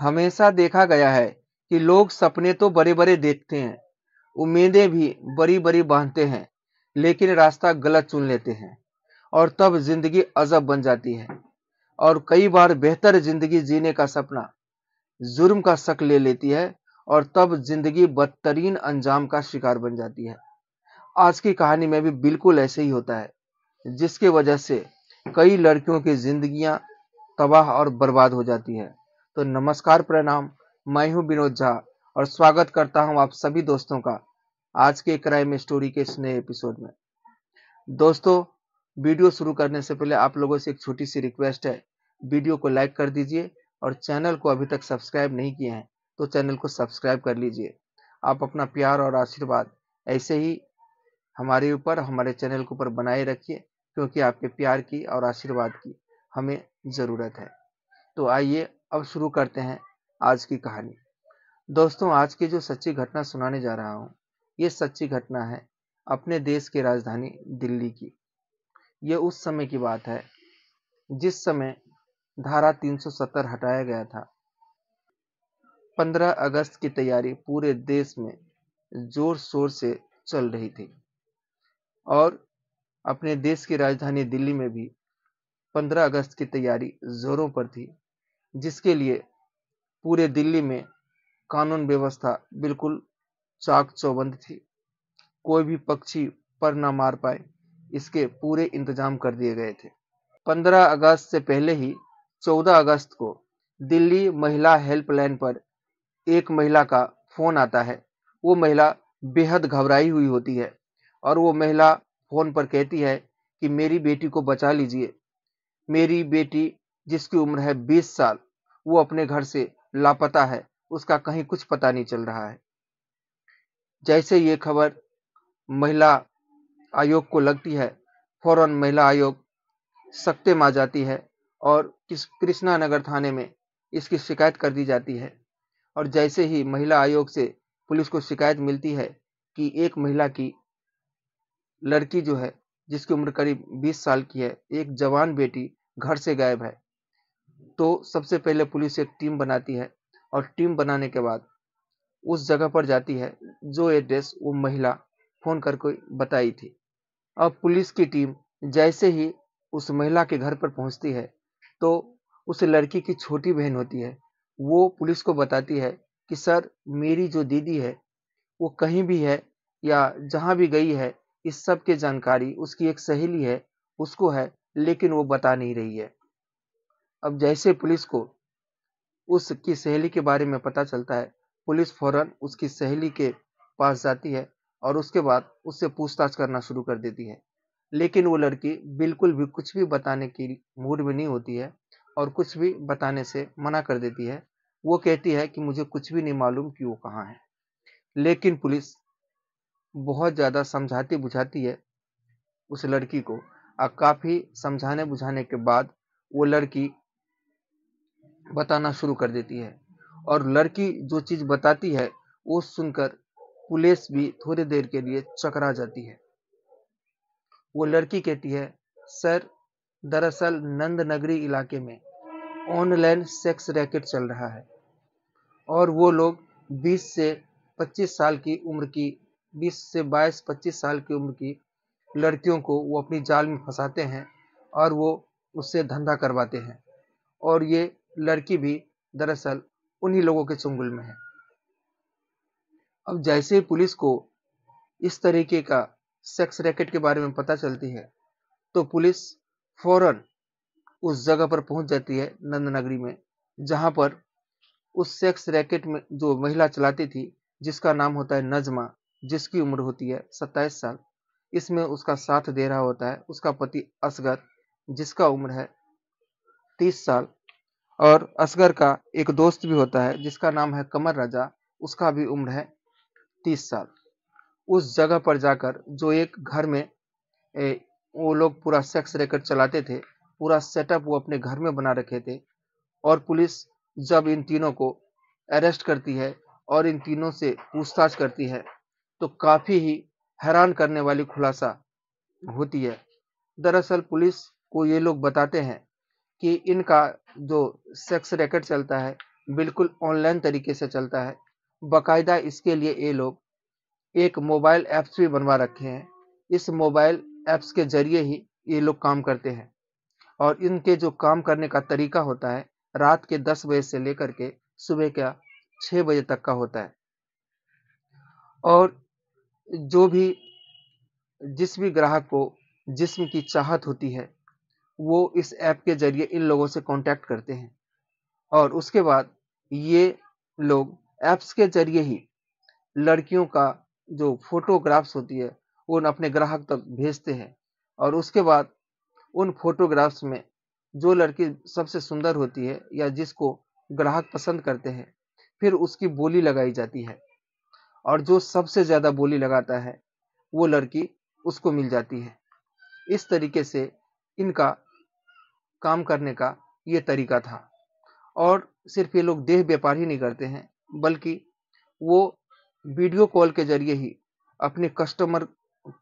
हमेशा देखा गया है कि लोग सपने तो बड़े बड़े देखते हैं उम्मीदें भी बड़ी बड़ी बांधते हैं लेकिन रास्ता गलत चुन लेते हैं और तब जिंदगी अजब बन जाती है और कई बार बेहतर जिंदगी जीने का सपना जुर्म का शक ले लेती है और तब जिंदगी बदतरीन अंजाम का शिकार बन जाती है आज की कहानी में भी बिल्कुल ऐसे ही होता है जिसके वजह से कई लड़कियों की जिंदगियां तबाह और बर्बाद हो जाती है तो नमस्कार प्रणाम मैं हूं विनोद झा और स्वागत करता हूं आप सभी दोस्तों का आज के क्राइम स्टोरी के इस नए एपिसोड में दोस्तों वीडियो शुरू करने से पहले आप लोगों से एक छोटी सी रिक्वेस्ट है वीडियो को लाइक कर दीजिए और चैनल को अभी तक सब्सक्राइब नहीं किए हैं तो चैनल को सब्सक्राइब कर लीजिए आप अपना प्यार और आशीर्वाद ऐसे ही हमारे ऊपर हमारे चैनल के ऊपर बनाए रखिए क्योंकि आपके प्यार की और आशीर्वाद की हमें ज़रूरत है तो आइए अब शुरू करते हैं आज की कहानी दोस्तों आज की जो सच्ची घटना सुनाने जा रहा हूँ ये सच्ची घटना है अपने देश की राजधानी दिल्ली की ये उस समय की बात है जिस समय धारा 370 हटाया गया था 15 अगस्त की तैयारी पूरे देश में जोर शोर से चल रही थी और अपने देश की राजधानी दिल्ली में भी 15 अगस्त की तैयारी जोरों पर थी जिसके लिए पूरे दिल्ली में कानून व्यवस्था बिल्कुल चाक चौबंद थी कोई भी पक्षी पर ना मार पाए इसके पूरे इंतजाम कर दिए गए थे 15 अगस्त से पहले ही 14 अगस्त को दिल्ली महिला हेल्पलाइन पर एक महिला का फोन आता है वो महिला बेहद घबराई हुई होती है और वो महिला फोन पर कहती है कि मेरी बेटी को बचा लीजिए मेरी बेटी जिसकी उम्र है बीस साल वो अपने घर से लापता है उसका कहीं कुछ पता नहीं चल रहा है जैसे ये खबर महिला आयोग को लगती है फौरन महिला आयोग सख्ते में आ जाती है और किस कृष्णा नगर थाने में इसकी शिकायत कर दी जाती है और जैसे ही महिला आयोग से पुलिस को शिकायत मिलती है कि एक महिला की लड़की जो है जिसकी उम्र करीब 20 साल की है एक जवान बेटी घर से गायब है तो सबसे पहले पुलिस एक टीम बनाती है और टीम बनाने के बाद उस जगह पर जाती है जो एड्रेस वो महिला फ़ोन करके बताई थी अब पुलिस की टीम जैसे ही उस महिला के घर पर पहुंचती है तो उस लड़की की छोटी बहन होती है वो पुलिस को बताती है कि सर मेरी जो दीदी है वो कहीं भी है या जहां भी गई है इस सब की जानकारी उसकी एक सहेली है उसको है लेकिन वो बता नहीं रही है अब जैसे पुलिस को उसकी सहेली के बारे में पता चलता है पुलिस फौरन उसकी सहेली के पास जाती है और उसके बाद उससे पूछताछ करना शुरू कर देती है लेकिन वो लड़की बिल्कुल भी कुछ भी बताने की मूड में नहीं होती है और कुछ भी बताने से मना कर देती है वो कहती है कि मुझे कुछ भी नहीं मालूम कि वो कहाँ है लेकिन पुलिस बहुत ज़्यादा समझाती बुझाती है उस लड़की को और काफ़ी समझाने बुझाने के बाद वो लड़की बताना शुरू कर देती है और लड़की जो चीज़ बताती है वो सुनकर पुलिस भी थोड़ी देर के लिए चकरा जाती है वो लड़की कहती है सर दरअसल नंद नगरी इलाके में ऑनलाइन सेक्स रैकेट चल रहा है और वो लोग 20 से 25 साल की उम्र की 20 से 22 25 साल की उम्र की लड़कियों को वो अपनी जाल में फंसाते हैं और वो उससे धंधा करवाते हैं और ये लड़की भी दरअसल उन्हीं लोगों के चुंगल में है अब जैसे ही पुलिस को इस तरीके का सेक्स रैकेट के बारे में पता चलती है तो पुलिस फौरन उस जगह पर पहुंच जाती है नंद नगरी में जहां पर उस सेक्स रैकेट में जो महिला चलाती थी जिसका नाम होता है नजमा जिसकी उम्र होती है सत्ताईस साल इसमें उसका साथ दे रहा होता है उसका पति असगर जिसका उम्र है तीस साल और असगर का एक दोस्त भी होता है जिसका नाम है कमर राजा उसका भी उम्र है तीस साल उस जगह पर जाकर जो एक घर में ए, वो लोग पूरा सेक्स रेकर चलाते थे पूरा सेटअप वो अपने घर में बना रखे थे और पुलिस जब इन तीनों को अरेस्ट करती है और इन तीनों से पूछताछ करती है तो काफ़ी ही हैरान करने वाली खुलासा होती है दरअसल पुलिस को ये लोग बताते हैं कि इनका जो सेक्स रैकेट चलता है बिल्कुल ऑनलाइन तरीके से चलता है बाकायदा इसके लिए ये लोग एक मोबाइल ऐप्स भी बनवा रखे हैं इस मोबाइल ऐप्स के ज़रिए ही ये लोग काम करते हैं और इनके जो काम करने का तरीका होता है रात के दस बजे से लेकर के सुबह का छः बजे तक का होता है और जो भी जिस भी ग्राहक को जिस्म की चाहत होती है वो इस ऐप के ज़रिए इन लोगों से कांटेक्ट करते हैं और उसके बाद ये लोग ऐप्स के ज़रिए ही लड़कियों का जो फोटोग्राफ्स होती है उन अपने ग्राहक तक भेजते हैं और उसके बाद उन फोटोग्राफ्स में जो लड़की सबसे सुंदर होती है या जिसको ग्राहक पसंद करते हैं फिर उसकी बोली लगाई जाती है और जो सबसे ज़्यादा बोली लगाता है वो लड़की उसको मिल जाती है इस तरीके से इनका काम करने का ये तरीका था और सिर्फ ये लोग देह व्यापार ही नहीं करते हैं बल्कि वो वीडियो कॉल के जरिए ही अपने कस्टमर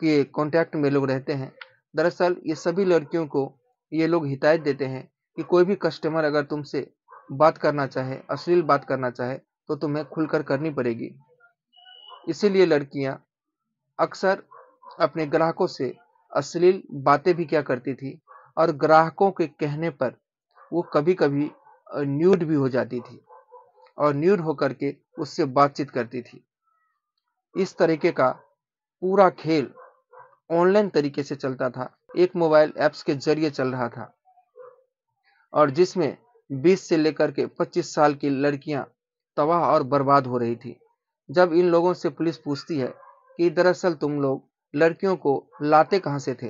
के कांटेक्ट में लोग रहते हैं दरअसल ये सभी लड़कियों को ये लोग हिदायत देते हैं कि कोई भी कस्टमर अगर तुमसे बात करना चाहे अश्लील बात करना चाहे तो तुम्हें खुलकर करनी पड़ेगी इसीलिए लड़कियां अक्सर अपने ग्राहकों से अश्लील बातें भी क्या करती थी और ग्राहकों के कहने पर वो कभी कभी न्यूड भी हो जाती थी और न्यूड होकर के उससे बातचीत करती थी इस तरीके का पूरा खेल ऑनलाइन तरीके से चलता था एक मोबाइल ऐप्स के जरिए चल रहा था और जिसमें 20 से लेकर के 25 साल की लड़कियां तबाह और बर्बाद हो रही थी जब इन लोगों से पुलिस पूछती है कि दरअसल तुम लोग लड़कियों को लाते कहाँ से थे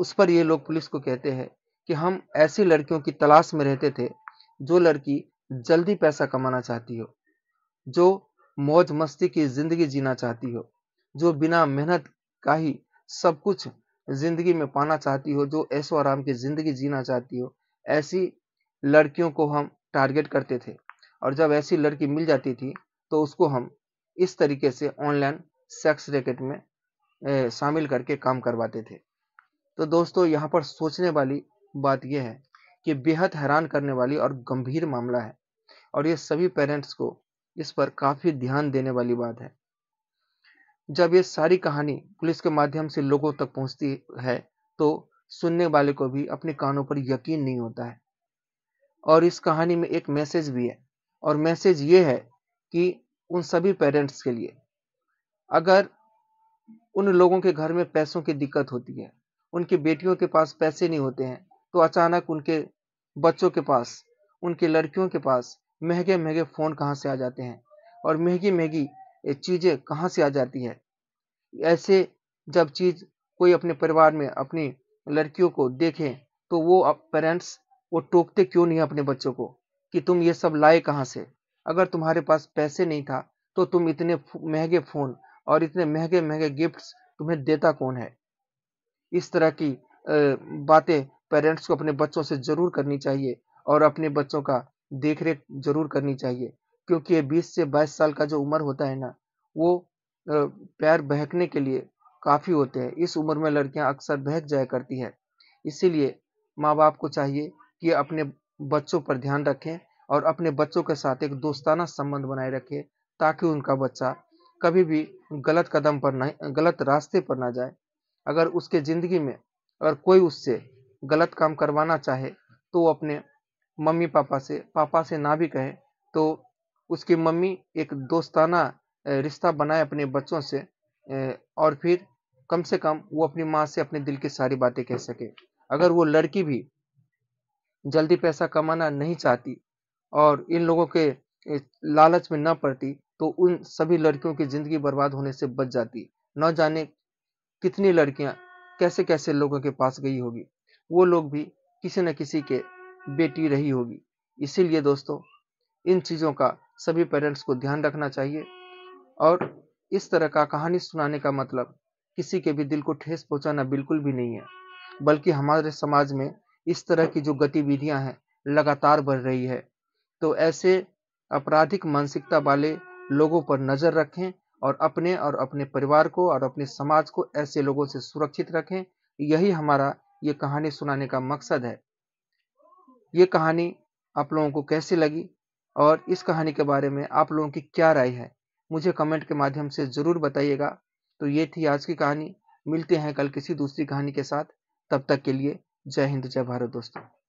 उस पर ये लोग पुलिस को कहते हैं कि हम ऐसी लड़कियों की तलाश में रहते थे जो लड़की जल्दी पैसा कमाना चाहती हो जो मौज मस्ती की ज़िंदगी जीना चाहती हो जो बिना मेहनत का ही सब कुछ ज़िंदगी में पाना चाहती हो जो ऐसो आराम की ज़िंदगी जीना चाहती हो ऐसी लड़कियों को हम टारगेट करते थे और जब ऐसी लड़की मिल जाती थी तो उसको हम इस तरीके से ऑनलाइन सेक्स रैकेट में शामिल करके काम करवाते थे तो दोस्तों यहाँ पर सोचने वाली बात यह है कि बेहद हैरान करने वाली और गंभीर मामला है और ये सभी पेरेंट्स को इस पर काफ़ी ध्यान देने वाली बात है जब ये सारी कहानी पुलिस के माध्यम से लोगों तक पहुंचती है तो सुनने वाले को भी अपने कानों पर यकीन नहीं होता है और इस कहानी में एक मैसेज भी है और मैसेज ये है कि उन सभी पेरेंट्स के लिए अगर उन लोगों के घर में पैसों की दिक्कत होती है उनकी बेटियों के पास पैसे नहीं होते हैं तो अचानक उनके बच्चों के पास उनके लड़कियों के पास महंगे महंगे फ़ोन कहाँ से आ जाते हैं और महंगी महंगी चीज़ें कहाँ से आ जाती है ऐसे जब चीज़ कोई अपने परिवार में अपनी लड़कियों को देखें तो वो पेरेंट्स वो टोकते क्यों नहीं अपने बच्चों को कि तुम ये सब लाए कहाँ से अगर तुम्हारे पास पैसे नहीं था तो तुम इतने महंगे फ़ोन और इतने महंगे महंगे गिफ्ट्स तुम्हें देता कौन है इस तरह की बातें पेरेंट्स को अपने बच्चों से ज़रूर करनी चाहिए और अपने बच्चों का देख रेख जरूर करनी चाहिए क्योंकि ये बीस से बाईस साल का जो उम्र होता है ना वो पैर बहकने के लिए काफ़ी होते हैं इस उम्र में लड़कियां अक्सर बहक जाया करती है इसीलिए माँ बाप को चाहिए कि अपने बच्चों पर ध्यान रखें और अपने बच्चों के साथ एक दोस्ताना संबंध बनाए रखें ताकि उनका बच्चा कभी भी गलत कदम पर ना गलत रास्ते पर ना जाए अगर उसके ज़िंदगी में अगर कोई उससे गलत काम करवाना चाहे तो वो अपने मम्मी पापा से पापा से ना भी कहे तो उसकी मम्मी एक दोस्ताना रिश्ता बनाए अपने बच्चों से और फिर कम से कम वो अपनी माँ से अपने दिल की सारी बातें कह सके अगर वो लड़की भी जल्दी पैसा कमाना नहीं चाहती और इन लोगों के लालच में ना पड़ती तो उन सभी लड़कियों की ज़िंदगी बर्बाद होने से बच जाती न जाने कितनी लड़कियां कैसे कैसे लोगों के पास गई होगी वो लोग भी किसी न किसी के बेटी रही होगी इसीलिए दोस्तों इन चीज़ों का सभी पेरेंट्स को ध्यान रखना चाहिए और इस तरह का कहानी सुनाने का मतलब किसी के भी दिल को ठेस पहुंचाना बिल्कुल भी नहीं है बल्कि हमारे समाज में इस तरह की जो गतिविधियां हैं लगातार बढ़ रही है तो ऐसे आपराधिक मानसिकता वाले लोगों पर नज़र रखें और अपने और अपने परिवार को और अपने समाज को ऐसे लोगों से सुरक्षित रखें यही हमारा ये कहानी सुनाने का मकसद है ये कहानी आप लोगों को कैसी लगी और इस कहानी के बारे में आप लोगों की क्या राय है मुझे कमेंट के माध्यम से ज़रूर बताइएगा तो ये थी आज की कहानी मिलते हैं कल किसी दूसरी कहानी के साथ तब तक के लिए जय हिंद जय भारत दोस्तों